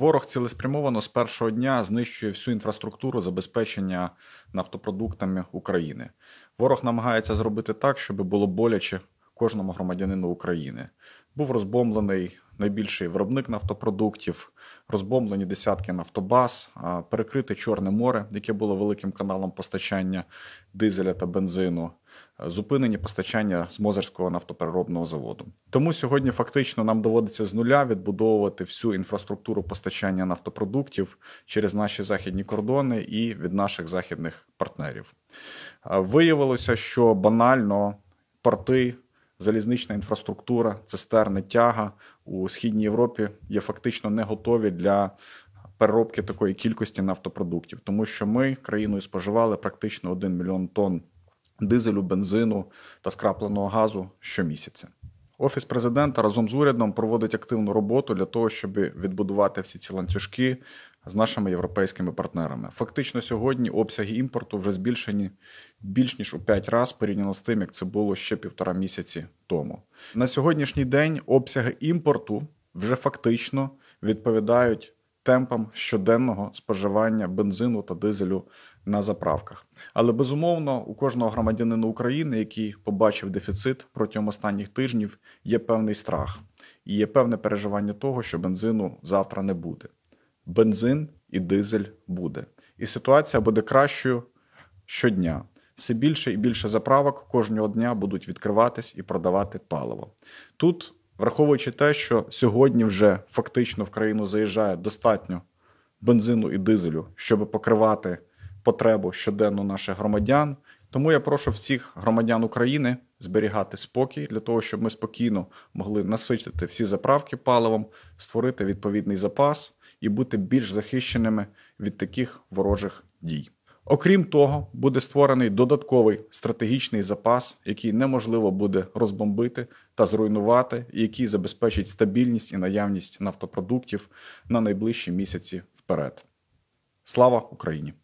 Ворог цілеспрямовано з першого дня знищує всю інфраструктуру забезпечення нафтопродуктами України. Ворог намагається зробити так, щоб було боляче кожному громадянину України. Був розбомблений найбільший виробник нафтопродуктів, розбомблені десятки нафтобаз, перекрите Чорне море, яке було великим каналом постачання дизеля та бензину, зупинені постачання з Мозерського нафтопереробного заводу. Тому сьогодні фактично нам доводиться з нуля відбудовувати всю інфраструктуру постачання нафтопродуктів через наші західні кордони і від наших західних партнерів. Виявилося, що банально порти залізнична інфраструктура, цистерни, тяга у східній Європі є фактично не готові для переробки такої кількості нафтопродуктів, тому що ми країною споживали практично 1 мільйон тонн дизелю, бензину та скрапленого газу щомісяця. Офіс президента разом з урядом проводить активну роботу для того, щоб відбудувати всі ці ланцюжки, з нашими європейськими партнерами. Фактично, сьогодні обсяги імпорту вже збільшені більш ніж у 5 разів порівняно з тим, як це було ще півтора місяці тому. На сьогоднішній день обсяги імпорту вже фактично відповідають темпам щоденного споживання бензину та дизелю на заправках. Але безумовно, у кожного громадянина України, який побачив дефіцит протягом останніх тижнів, є певний страх і є певне переживання того, що бензину завтра не буде бензин і дизель буде. І ситуація буде кращою щодня. Все більше і більше заправок кожного дня будуть відкриватись і продавати паливо. Тут, враховуючи те, що сьогодні вже фактично в країну заїжджає достатньо бензину і дизелю, щоб покривати потребу щоденно наших громадян. Тому я прошу всіх громадян України зберігати спокій для того, щоб ми спокійно могли наситити всі заправки паливом, створити відповідний запас і бути більш захищеними від таких ворожих дій. Окрім того, буде створений додатковий стратегічний запас, який неможливо буде розбомбити та зруйнувати, і який забезпечить стабільність і наявність нафтопродуктів на найближчі місяці вперед. Слава Україні!